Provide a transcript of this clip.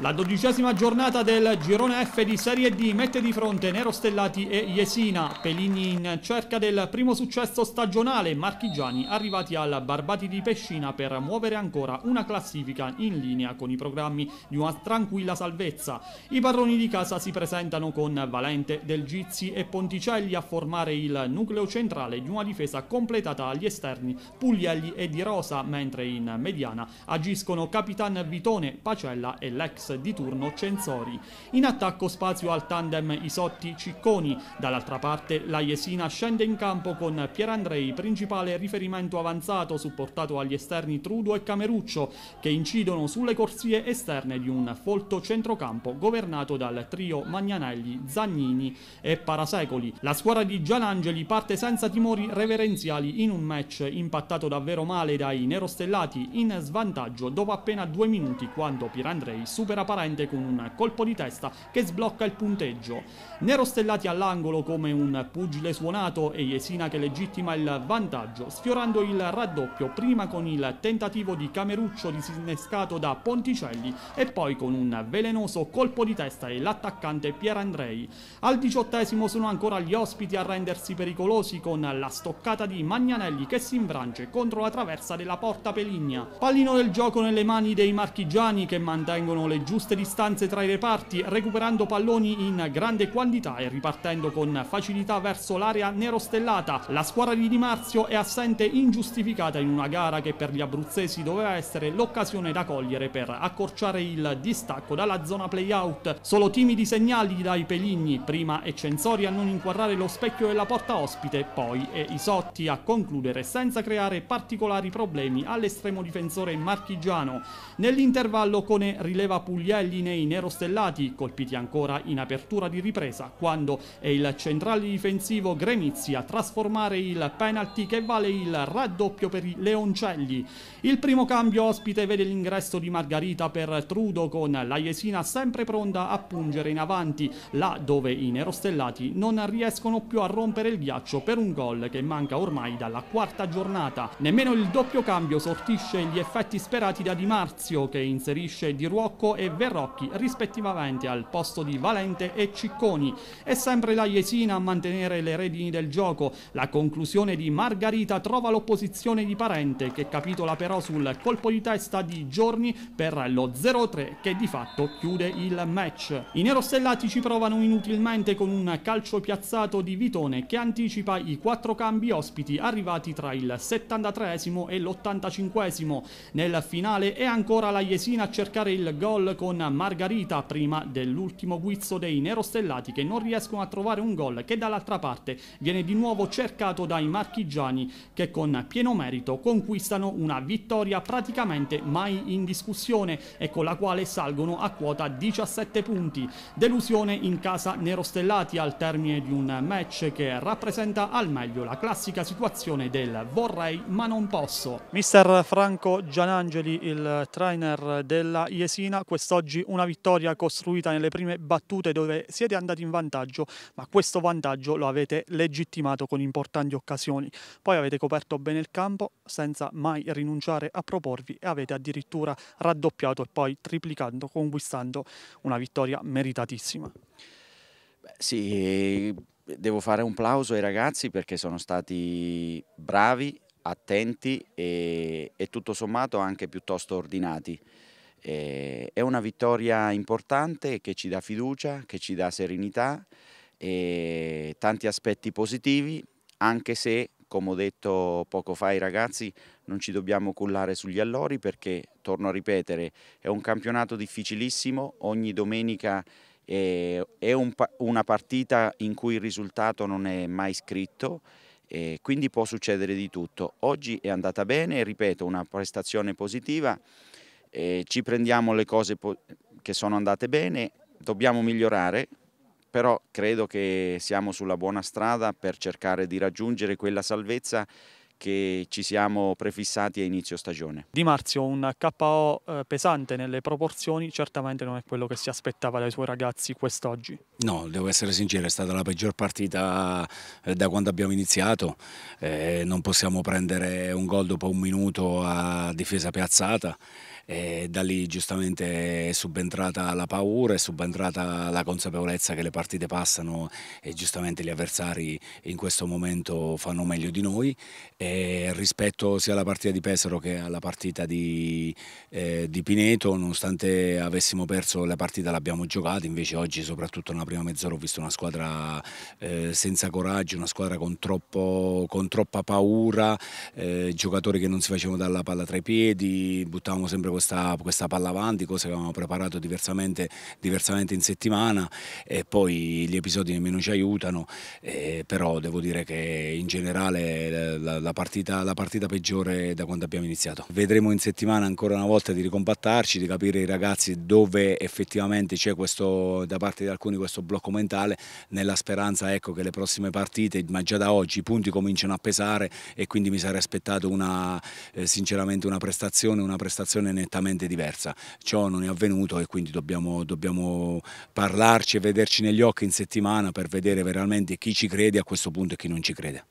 La dodicesima giornata del girone F di Serie D mette di fronte Nero Stellati e Jesina. Pelini in cerca del primo successo stagionale, marchigiani arrivati al Barbati di Pescina per muovere ancora una classifica in linea con i programmi di una tranquilla salvezza. I barroni di casa si presentano con Valente, Del Gizzi e Ponticelli a formare il nucleo centrale di una difesa completata agli esterni Puglielli e Di Rosa, mentre in mediana agiscono Capitan Vitone, Pacella e Lex di turno Censori. In attacco spazio al tandem Isotti-Cicconi, dall'altra parte la Jesina scende in campo con Pierandrei, principale riferimento avanzato supportato agli esterni Trudo e Cameruccio, che incidono sulle corsie esterne di un folto centrocampo governato dal trio Magnanelli, Zagnini e Parasecoli. La squadra di Gianangeli parte senza timori reverenziali in un match impattato davvero male dai nerostellati in svantaggio dopo appena due minuti quando Pierandrei supera libera Parente con un colpo di testa che sblocca il punteggio. Nero stellati all'angolo come un pugile suonato e Jesina che legittima il vantaggio, sfiorando il raddoppio prima con il tentativo di Cameruccio disinnescato da Ponticelli e poi con un velenoso colpo di testa e l'attaccante Pierandrei. Al diciottesimo sono ancora gli ospiti a rendersi pericolosi con la stoccata di Magnanelli che si infrange contro la traversa della porta Peligna. Pallino del gioco nelle mani dei marchigiani che mantengono le giuste distanze tra i reparti, recuperando palloni in grande quantità e ripartendo con facilità verso l'area nerostellata. La squadra di Di Marzio è assente ingiustificata in una gara che per gli abruzzesi doveva essere l'occasione da cogliere per accorciare il distacco dalla zona playout. Solo timidi segnali dai Peligni, prima e Censori a non inquadrare lo specchio della porta ospite, poi e Isotti a concludere senza creare particolari problemi all'estremo difensore marchigiano. Nell'intervallo Cone rileva Pulizzi Guglielli nei nerostellati, colpiti ancora in apertura di ripresa, quando è il centrale difensivo Gremizzi a trasformare il penalty che vale il raddoppio per i Leoncelli. Il primo cambio ospite vede l'ingresso di Margarita per Trudo con la Jesina sempre pronta a pungere in avanti, là dove i nerostellati non riescono più a rompere il ghiaccio per un gol che manca ormai dalla quarta giornata. Nemmeno il doppio cambio sortisce gli effetti sperati da Di Marzio che inserisce Di Ruocco e Verrocchi rispettivamente al posto di Valente e Cicconi. È sempre la Jesina a mantenere le redini del gioco. La conclusione di Margarita trova l'opposizione di Parente che capitola però sul colpo di testa di Giorni per lo 0-3 che di fatto chiude il match. I nerostellati ci provano inutilmente con un calcio piazzato di Vitone che anticipa i quattro cambi ospiti arrivati tra il 73 e l'85. Nel finale è ancora la Jesina a cercare il gol con Margarita prima dell'ultimo guizzo dei nerostellati che non riescono a trovare un gol che dall'altra parte viene di nuovo cercato dai marchigiani che con pieno merito conquistano una vittoria praticamente mai in discussione e con la quale salgono a quota 17 punti. Delusione in casa nerostellati al termine di un match che rappresenta al meglio la classica situazione del vorrei ma non posso. Mister Franco Gianangeli, il trainer della Iesina, quest'oggi una vittoria costruita nelle prime battute dove siete andati in vantaggio, ma questo vantaggio lo avete legittimato con importanti occasioni. Poi avete coperto bene il campo senza mai rinunciare a proporvi e avete addirittura raddoppiato e poi triplicando, conquistando una vittoria meritatissima. Beh, sì, devo fare un plauso ai ragazzi perché sono stati bravi, attenti e, e tutto sommato anche piuttosto ordinati. Eh, è una vittoria importante che ci dà fiducia, che ci dà serenità e tanti aspetti positivi, anche se, come ho detto poco fa ai ragazzi, non ci dobbiamo cullare sugli allori perché, torno a ripetere, è un campionato difficilissimo, ogni domenica è, un, una partita in cui il risultato non è mai scritto e quindi può succedere di tutto. Oggi è andata bene, ripeto, una prestazione positiva eh, ci prendiamo le cose che sono andate bene, dobbiamo migliorare, però credo che siamo sulla buona strada per cercare di raggiungere quella salvezza che ci siamo prefissati a inizio stagione. Di Marzio un KO eh, pesante nelle proporzioni certamente non è quello che si aspettava dai suoi ragazzi quest'oggi. No, devo essere sincero, è stata la peggior partita eh, da quando abbiamo iniziato, eh, non possiamo prendere un gol dopo un minuto a difesa piazzata e da lì giustamente è subentrata la paura, è subentrata la consapevolezza che le partite passano e giustamente gli avversari in questo momento fanno meglio di noi. E rispetto sia alla partita di Pesaro che alla partita di, eh, di Pineto, nonostante avessimo perso la partita l'abbiamo giocata, invece oggi soprattutto nella prima mezz'ora ho visto una squadra eh, senza coraggio, una squadra con, troppo, con troppa paura, eh, giocatori che non si facevano dalla palla tra i piedi, buttavamo sempre questa, questa palla avanti, cosa che avevamo preparato diversamente, diversamente, in settimana e poi gli episodi nemmeno ci aiutano, eh, però devo dire che in generale la, la, partita, la partita peggiore da quando abbiamo iniziato. Vedremo in settimana ancora una volta di ricompattarci, di capire i ragazzi dove effettivamente c'è questo, da parte di alcuni questo blocco mentale, nella speranza ecco, che le prossime partite, ma già da oggi i punti cominciano a pesare e quindi mi sarei aspettato una, eh, sinceramente una prestazione, una prestazione netta nettamente diversa. Ciò non è avvenuto e quindi dobbiamo, dobbiamo parlarci e vederci negli occhi in settimana per vedere veramente chi ci crede a questo punto e chi non ci crede.